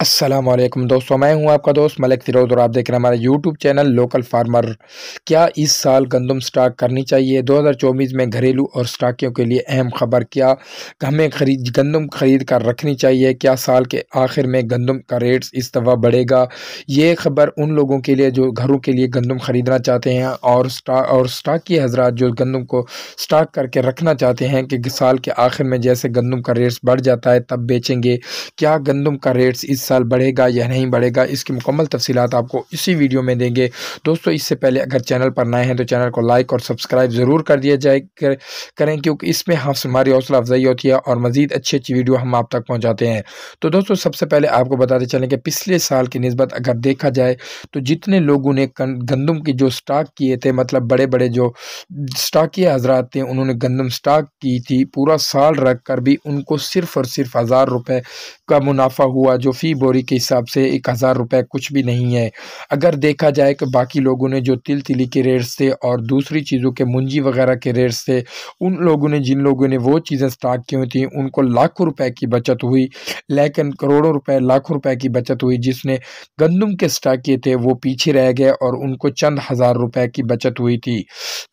असलम दोस्तों मैं हूं आपका दोस्त मलिक फिरोज और आप देख रहे हैं हमारे यूट्यूब चैनल लोकल फार्मर क्या इस साल गंदम स्टॉक करनी चाहिए 2024 में घरेलू और स्टॉकियों के लिए अहम खबर क्या हमें खरीद गंदम खरीद कर रखनी चाहिए क्या साल के आखिर में गंदम का रेट्स इस दफ़ा बढ़ेगा ये खबर उन लोगों के लिए जो घरों के लिए गंदम खरीदना चाहते हैं और स्टा और स्टाक के हजरा जो गंदम को स्टाक करके रखना चाहते हैं कि साल के आखिर में जैसे गंदम का रेट्स बढ़ जाता है तब बेचेंगे क्या गंदम का रेट्स इस साल बढ़ेगा या नहीं बढ़ेगा इसकी मुकम्मल तफसीत आपको इसी वीडियो में देंगे दोस्तों इससे पहले अगर चैनल पर नए हैं तो चैनल को लाइक और सब्सक्राइब ज़रूर कर दिया जाए कर, करें क्योंकि इसमें हम हमारी हौसला अफजाई होती है और मज़ीद अच्छी अच्छी वीडियो हम आप तक पहुँचाते हैं तो दोस्तों सबसे पहले आपको बताते चलें कि पिछले साल की नस्बत अगर देखा जाए तो जितने लोगों ने गंदम के जो स्टाक किए थे मतलब बड़े बड़े जो स्टॉकिया हजरात थे उन्होंने गंदम स्टाक की थी पूरा साल रख कर भी उनको सिर्फ और सिर्फ हज़ार रुपये का मुनाफा हुआ जो फ़ी बोरी के हिसाब से एक हज़ार रुपये कुछ भी नहीं है अगर देखा जाए कि बाकी लोगों ने जो तिल तिली के रेट्स थे और दूसरी चीज़ों के मुंजी वगैरह के रेट्स थे उन लोगों ने जिन लोगों ने वो चीज़ें स्टार्ट की हुई थी उनको लाखों रुपए की बचत हुई लेकिन करोड़ों रुपए लाखों रुपए की बचत हुई जिसने गंदम के स्टाक किए थे वो पीछे रह गए और उनको चंद हज़ार रुपए की बचत हुई थी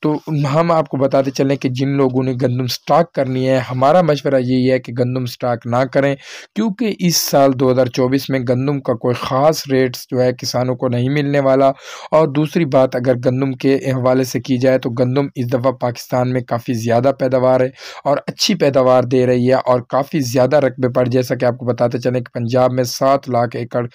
तो हम आपको बताते चलें कि जिन लोगों ने गंदम स्टाक करनी है हमारा मशवरा यही है कि गंदम स्टाक ना करें क्योंकि इस साल दो 2024 में गंदम का कोई ख़ास रेट्स जो है किसानों को नहीं मिलने वाला और दूसरी बात अगर गंदम के हवाले से की जाए तो गंदम इस दफ़ा पाकिस्तान में काफ़ी ज़्यादा पैदावार है और अच्छी पैदावार दे रही है और काफ़ी ज़्यादा रकबे पर जैसा कि आपको बताते चले कि पंजाब में सात लाख एकड़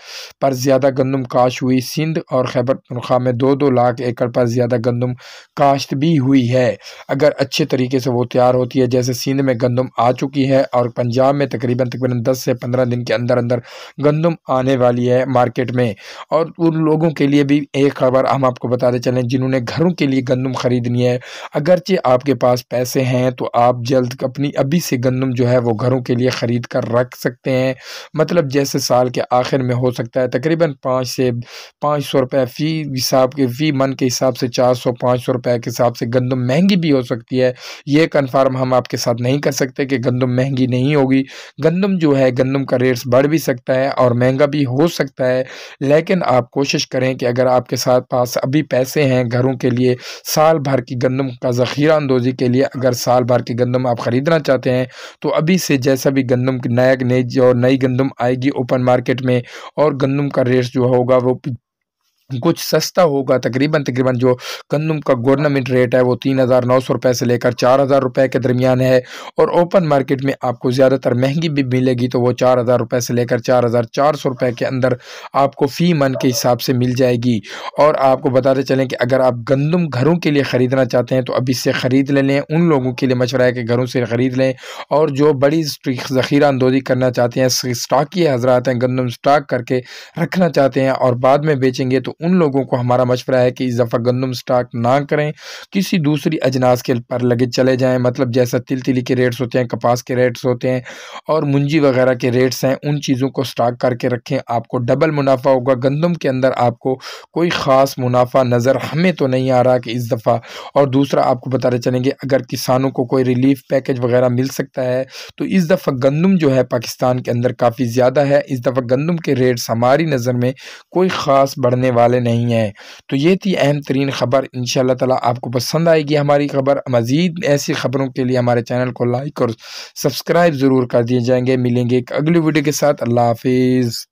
पर ज़्यादा गंदम काश हुई सिंध और खैबर तनख्वाह में दो दो लाख एकड़ पर ज़्यादा गंदम काश्त भी हुई है अगर अच्छे तरीके से वो तैयार होती है जैसे सिंध में गंदम आ चुकी है और पंजाब में तकरीबन तकरीबन दस से पंद्रह दिन के अंदर अंदर गंदम आने वाली है मार्केट में और उन लोगों के लिए भी एक खबर हम आपको बताते चलें जिन्होंने घरों के लिए गंदम खरीदनी है अगरचे आपके पास पैसे हैं तो आप जल्द अपनी अभी से गंदम जो है वो घरों के लिए ख़रीद कर रख सकते हैं मतलब जैसे साल के आखिर में हो सकता है तकरीबन पाँच से पाँच सौ रुपये फ़ी हिसाब के फ़ी मन के हिसाब से चार सौ पाँच सौ रुपये के हिसाब से गंदम महंगी भी हो सकती है ये कन्फर्म हम आपके साथ नहीं कर सकते कि गंदम महंगी नहीं होगी गंदम जो है गंदम का रेट्स बढ़ भी सकता है और महंगा भी हो सकता है लेकिन आप कोशिश करें कि अगर आपके साथ पास अभी पैसे हैं घरों के लिए साल भर की गंदम का ज़ख़ीरा अंदोज़ी के लिए अगर साल भर की गंदम आप ख़रीदना चाहते हैं तो अभी से जैसा भी गंदम की नया नई और नई गंदम आएगी ओपन मार्केट में और गंदम का रेट जो होगा वो कुछ सस्ता होगा तकरीबन तकरीबन जो कंदम का गवर्नमेंट रेट है वो तीन हज़ार नौ सौ रुपये से लेकर चार हज़ार रुपये के दरमियान है और ओपन मार्केट में आपको ज़्यादातर महंगी भी मिलेगी तो वो चार हज़ार रुपये से लेकर चार हज़ार चार सौ रुपये के अंदर आपको फ़ी मन के हिसाब से मिल जाएगी और आपको बताते चलें कि अगर आप गंदम घरों के लिए ख़रीदना चाहते हैं तो अब इससे ख़रीद ले लें उन लोगों के लिए मशवरा है कि घरों से ख़रीद लें और जो बड़ी ज़ख़ीरा अंदोजी करना चाहते हैं स्टाक ही हज़रा हैं गंदम स्टाक करके रखना चाहते हैं और बाद में बेचेंगे तो उन लोगों को हमारा मशवरा है कि इस दफ़ा गंदम स्टॉक ना करें किसी दूसरी अजनास के पर लगे चले जाएँ मतलब जैसा तिल तिली के रेट्स होते हैं कपास के रेट्स होते हैं और मुंजी वगैरह के रेट्स हैं उन चीज़ों को स्टॉक करके रखें आपको डबल मुनाफा होगा गंदम के अंदर आपको कोई ख़ास मुनाफा नज़र हमें तो नहीं आ रहा कि इस दफ़ा और दूसरा आपको बताते चलेंगे अगर किसानों को कोई रिलीफ पैकेज वगैरह मिल सकता है तो इस दफ़ा गंदम जो है पाकिस्तान के अंदर काफ़ी ज़्यादा है इस दफ़ा गंदम के रेट्स हमारी नज़र में कोई ख़ास बढ़ने वाला वाले नहीं हैं तो ये थी अहम तरीन ख़बर इन ताला आपको पसंद आएगी हमारी खबर मज़ीद ऐसी ख़बरों के लिए हमारे चैनल को लाइक और सब्सक्राइब ज़रूर कर दिए जाएंगे मिलेंगे एक अगली वीडियो के साथ अल्लाह हाफिज़